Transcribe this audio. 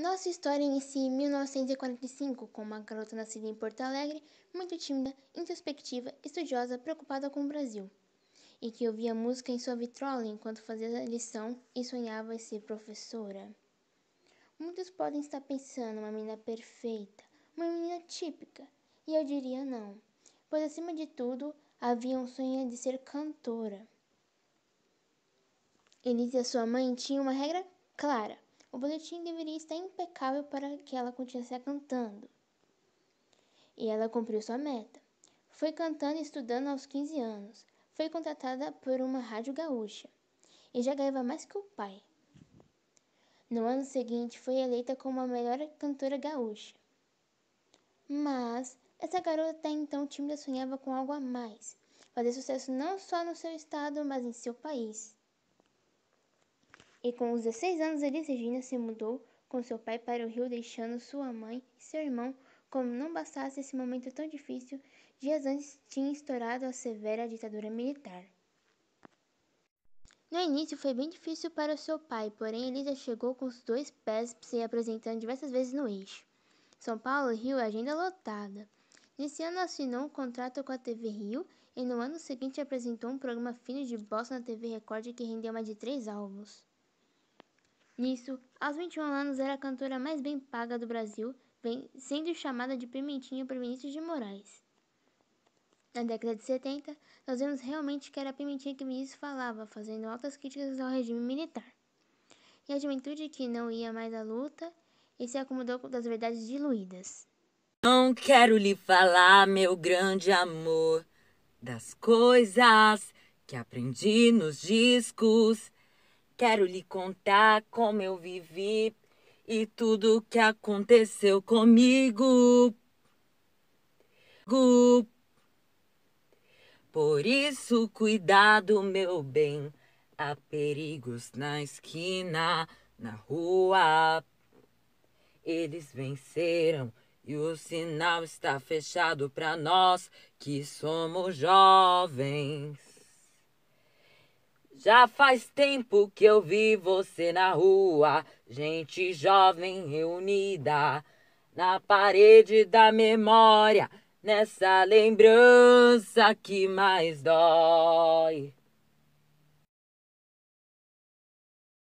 Nossa história inicia em 1945 com uma garota nascida em Porto Alegre, muito tímida, introspectiva, estudiosa, preocupada com o Brasil, e que ouvia música em sua vitrola enquanto fazia a lição e sonhava em ser professora. Muitos podem estar pensando uma menina perfeita, uma menina típica, e eu diria não, pois acima de tudo havia um sonho de ser cantora. Elise e sua mãe tinham uma regra clara: o boletim deveria estar impecável para que ela continuasse cantando. E ela cumpriu sua meta. Foi cantando e estudando aos 15 anos. Foi contratada por uma rádio gaúcha e já ganhava mais que o pai. No ano seguinte, foi eleita como a melhor cantora gaúcha. Mas essa garota até então tímida sonhava com algo a mais, fazer sucesso não só no seu estado, mas em seu país. E com os 16 anos, Elis se mudou com seu pai para o Rio, deixando sua mãe e seu irmão. Como não bastasse esse momento tão difícil, dias antes tinha estourado a severa ditadura militar. No início foi bem difícil para seu pai, porém Elisa chegou com os dois pés se apresentando diversas vezes no eixo. São Paulo, Rio, agenda lotada. Nesse ano assinou um contrato com a TV Rio e no ano seguinte apresentou um programa fino de bosta na TV Record que rendeu mais de três álbuns. Nisso, aos 21 anos era a cantora mais bem paga do Brasil, sendo chamada de Pimentinha por Vinícius de Moraes. Na década de 70, nós vemos realmente que era a Pimentinha que Vinícius falava, fazendo altas críticas ao regime militar. E a juventude que não ia mais à luta e se acomodou das verdades diluídas. Não quero lhe falar, meu grande amor, das coisas que aprendi nos discos Quero lhe contar como eu vivi e tudo o que aconteceu comigo. Por isso, cuidado, meu bem. Há perigos na esquina, na rua. Eles venceram e o sinal está fechado para nós que somos jovens. Já faz tempo que eu vi você na rua, gente jovem reunida na parede da memória, nessa lembrança que mais dói.